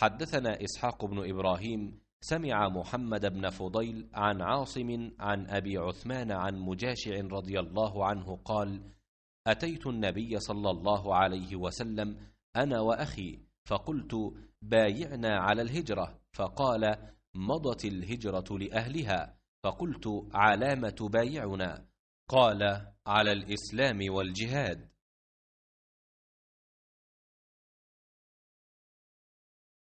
حدثنا إسحاق بن إبراهيم سمع محمد بن فضيل عن عاصم عن أبي عثمان عن مجاشع رضي الله عنه قال أتيت النبي صلى الله عليه وسلم أنا وأخي فقلت بايعنا على الهجرة فقال مضت الهجرة لأهلها فقلت علام تبايعنا قال على الإسلام والجهاد